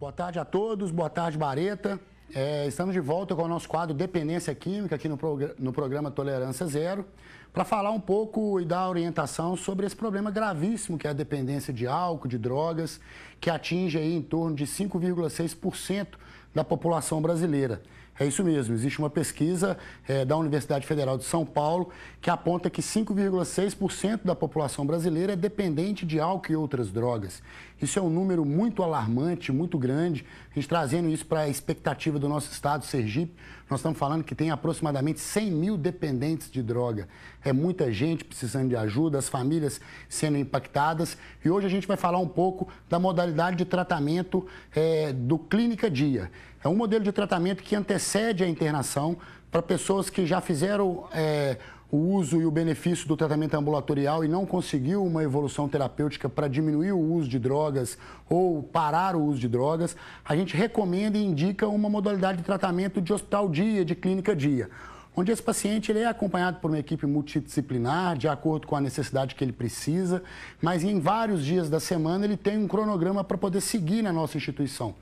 Boa tarde a todos, boa tarde, Bareta. É, estamos de volta com o nosso quadro Dependência Química aqui no, prog no programa Tolerância Zero, para falar um pouco e dar orientação sobre esse problema gravíssimo que é a dependência de álcool, de drogas, que atinge aí em torno de 5,6% da população brasileira. É isso mesmo, existe uma pesquisa é, da Universidade Federal de São Paulo que aponta que 5,6% da população brasileira é dependente de álcool e outras drogas. Isso é um número muito alarmante, muito grande. A gente trazendo isso para a expectativa do nosso estado, Sergipe, nós estamos falando que tem aproximadamente 100 mil dependentes de droga. É muita gente precisando de ajuda, as famílias sendo impactadas. E hoje a gente vai falar um pouco da modalidade de tratamento é, do Clínica Dia. É um modelo de tratamento que antecede a internação para pessoas que já fizeram é, o uso e o benefício do tratamento ambulatorial e não conseguiu uma evolução terapêutica para diminuir o uso de drogas ou parar o uso de drogas, a gente recomenda e indica uma modalidade de tratamento de hospital dia, de clínica dia onde esse paciente ele é acompanhado por uma equipe multidisciplinar, de acordo com a necessidade que ele precisa, mas em vários dias da semana ele tem um cronograma para poder seguir na nossa instituição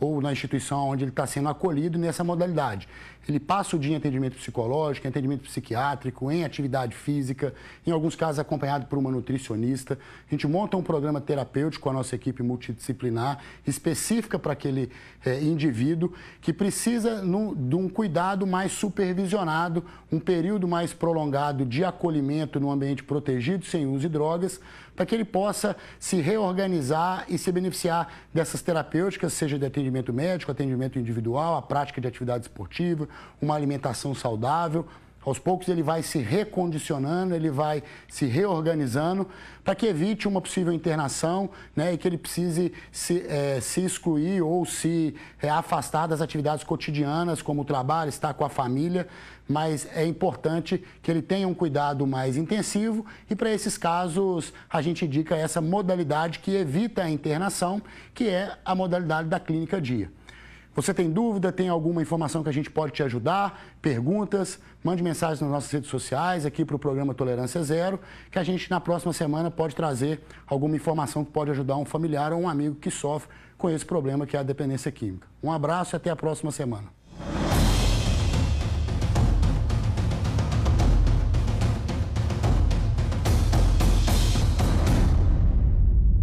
ou na instituição onde ele está sendo acolhido nessa modalidade. Ele passa o dia em atendimento psicológico, em atendimento psiquiátrico, em atividade física, em alguns casos acompanhado por uma nutricionista. A gente monta um programa terapêutico com a nossa equipe multidisciplinar, específica para aquele é, indivíduo que precisa no, de um cuidado mais supervisionado, um período mais prolongado de acolhimento num ambiente protegido, sem uso de drogas, para que ele possa se reorganizar e se beneficiar dessas terapêuticas, seja de atendimento atendimento médico, atendimento individual, a prática de atividade esportiva, uma alimentação saudável, aos poucos ele vai se recondicionando, ele vai se reorganizando para que evite uma possível internação né, e que ele precise se, é, se excluir ou se é, afastar das atividades cotidianas, como o trabalho, estar com a família. Mas é importante que ele tenha um cuidado mais intensivo e para esses casos a gente indica essa modalidade que evita a internação, que é a modalidade da clínica dia. Você tem dúvida, tem alguma informação que a gente pode te ajudar? Perguntas? Mande mensagens nas nossas redes sociais, aqui para o programa Tolerância Zero, que a gente na próxima semana pode trazer alguma informação que pode ajudar um familiar ou um amigo que sofre com esse problema que é a dependência química. Um abraço e até a próxima semana.